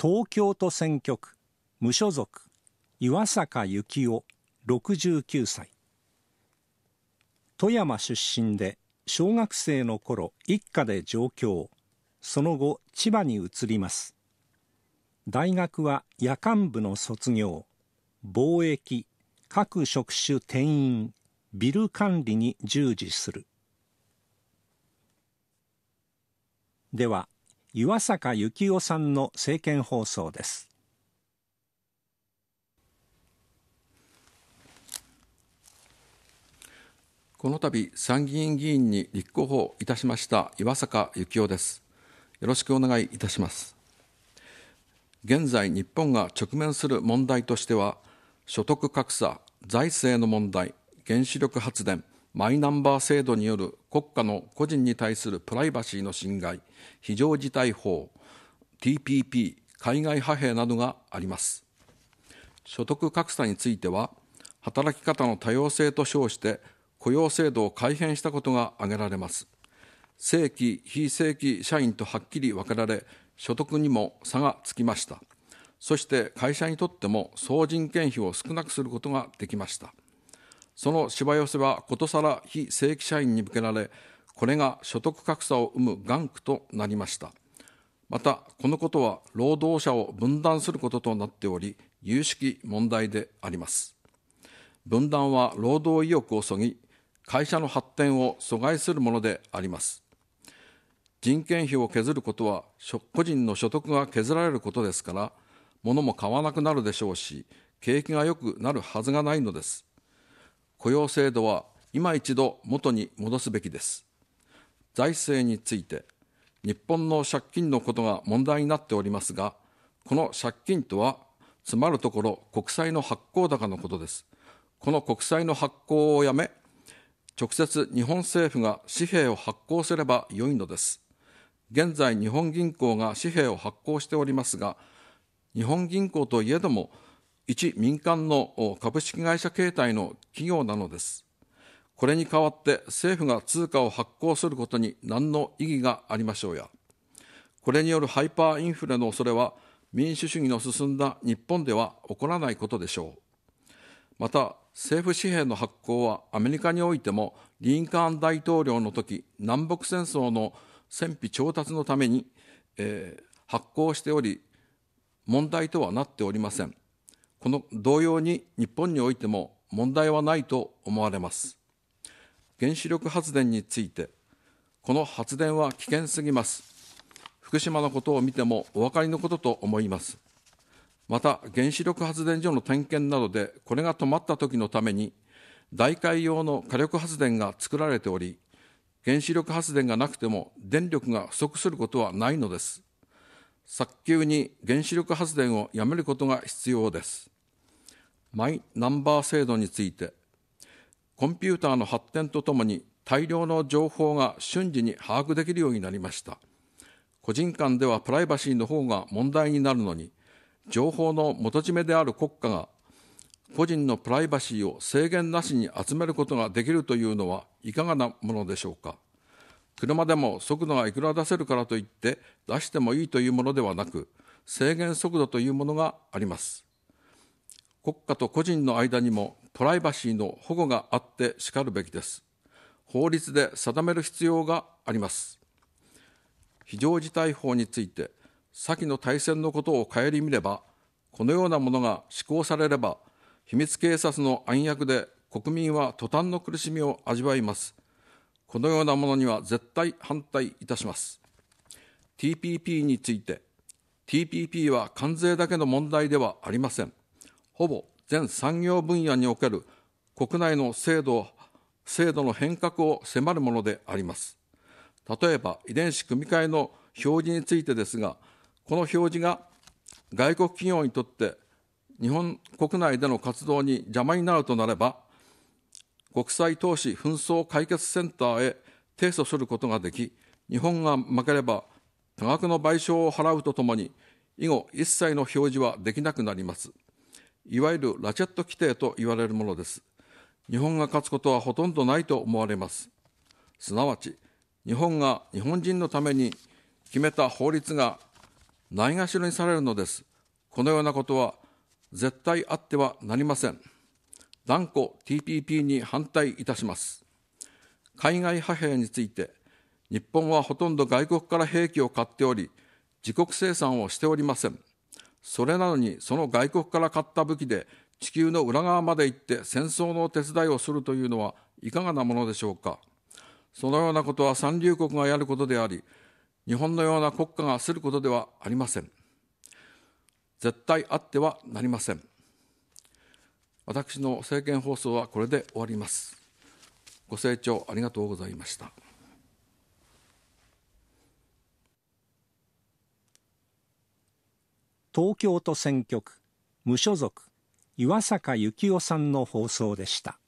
東京都選挙区無所属岩坂幸雄69歳富山出身で小学生の頃一家で上京その後千葉に移ります大学は夜間部の卒業貿易各職種転院ビル管理に従事するでは岩坂幸男さんの政見放送ですこの度参議院議員に立候補いたしました岩坂幸男ですよろしくお願いいたします現在日本が直面する問題としては所得格差財政の問題原子力発電マイナンバー制度による国家の個人に対するプライバシーの侵害、非常事態法、TPP、海外派兵などがあります。所得格差については、働き方の多様性と称して雇用制度を改変したことが挙げられます。正規、非正規社員とはっきり分けられ、所得にも差がつきました。そして会社にとっても総人件費を少なくすることができました。そのしわ寄せはことさら非正規社員に向けられ、これが所得格差を生む眼苦となりました。また、このことは労働者を分断することとなっており、有識問題であります。分断は労働意欲をそぎ、会社の発展を阻害するものであります。人件費を削ることは個人の所得が削られることですから物も買わなくなるでしょうし景気が良くなるはずがないのです雇用制度は今一度元に戻すべきです。財政について、日本の借金のことが問題になっておりますが、この借金とは、詰まるところ国債の発行高のことです。この国債の発行をやめ、直接日本政府が紙幣を発行すればよいのです。現在、日本銀行が紙幣を発行しておりますが、日本銀行といえども、一民間の株式会社形態の企業なのです。これに代わって政府が通貨を発行することに何の意義がありましょうや。これによるハイパーインフレの恐れは民主主義の進んだ日本では起こらないことでしょう。また、政府紙幣の発行はアメリカにおいてもリンカーン大統領の時南北戦争の戦費調達のために、えー、発行しており問題とはなっておりません。この同様に日本においても問題はないと思われます原子力発電についてこの発電は危険すぎます福島のことを見てもお分かりのことと思いますまた原子力発電所の点検などでこれが止まった時のために大海用の火力発電が作られており原子力発電がなくても電力が不足することはないのです早急に原子力発電をやめることが必要ですマイナンバー制度についてコンピューターの発展とともに大量の情報が瞬時に把握できるようになりました個人間ではプライバシーの方が問題になるのに情報の元締めである国家が個人のプライバシーを制限なしに集めることができるというのはいかがなものでしょうか車でも速度がいくら出せるからといって出してもいいというものではなく制限速度というものがあります国家と個人の間にもプライバシーの保護があってしかるべきです。法律で定める必要があります。非常事態法について、先の大戦のことを顧みれば、このようなものが施行されれば、秘密警察の暗躍で国民は途端の苦しみを味わいます。このようなものには絶対反対いたします。TPP について、TPP は関税だけの問題ではありません。ほぼ全産業分野における国内の制度制度の変革を迫るものであります。例えば、遺伝子組み換えの表示についてですが、この表示が外国企業にとって日本国内での活動に邪魔になるとなれば、国際投資紛争解決センターへ提訴することができ、日本が負ければ多額の賠償を払うとともに、以後一切の表示はできなくなります。いわゆるラチェット規定と言われるものです日本が勝つことはほとんどないと思われますすなわち日本が日本人のために決めた法律がないがしろにされるのですこのようなことは絶対あってはなりません断固 TPP に反対いたします海外派兵について日本はほとんど外国から兵器を買っており自国生産をしておりませんそれなのにその外国から買った武器で地球の裏側まで行って戦争の手伝いをするというのはいかがなものでしょうかそのようなことは三流国がやることであり日本のような国家がすることではありません絶対あってはなりません私の政見放送はこれで終わりますご清聴ありがとうございました東京都選挙区無所属岩坂幸雄さんの放送でした。